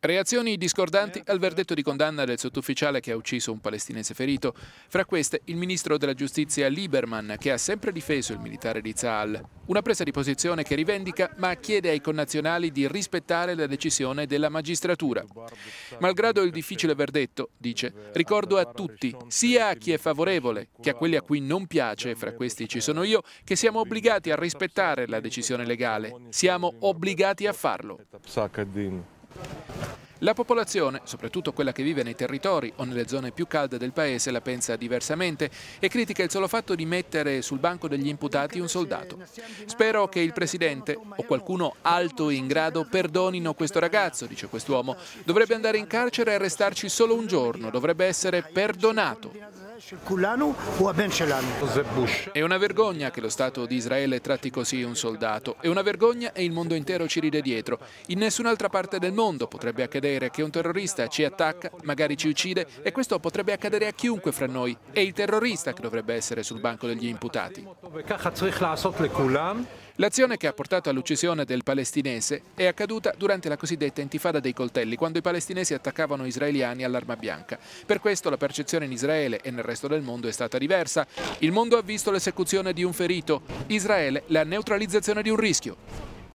Reazioni discordanti al verdetto di condanna del sottufficiale che ha ucciso un palestinese ferito. Fra queste il ministro della giustizia Lieberman, che ha sempre difeso il militare di Zahal. Una presa di posizione che rivendica ma chiede ai connazionali di rispettare la decisione della magistratura. Malgrado il difficile verdetto, dice, ricordo a tutti, sia a chi è favorevole che a quelli a cui non piace, fra questi ci sono io, che siamo obbligati a rispettare la decisione legale. Siamo obbligati a farlo. La popolazione, soprattutto quella che vive nei territori o nelle zone più calde del paese, la pensa diversamente e critica il solo fatto di mettere sul banco degli imputati un soldato. Spero che il presidente o qualcuno alto e in grado perdonino questo ragazzo, dice quest'uomo. Dovrebbe andare in carcere e restarci solo un giorno, dovrebbe essere perdonato. È una vergogna che lo Stato di Israele tratti così un soldato, è una vergogna e il mondo intero ci ride dietro. In nessun'altra parte del mondo potrebbe accadere che un terrorista ci attacca, magari ci uccide e questo potrebbe accadere a chiunque fra noi. È il terrorista che dovrebbe essere sul banco degli imputati. L'azione che ha portato all'uccisione del palestinese è accaduta durante la cosiddetta intifada dei coltelli, quando i palestinesi attaccavano israeliani all'arma bianca. Per questo la percezione in Israele e nel resto del mondo è stata diversa. Il mondo ha visto l'esecuzione di un ferito, Israele la neutralizzazione di un rischio.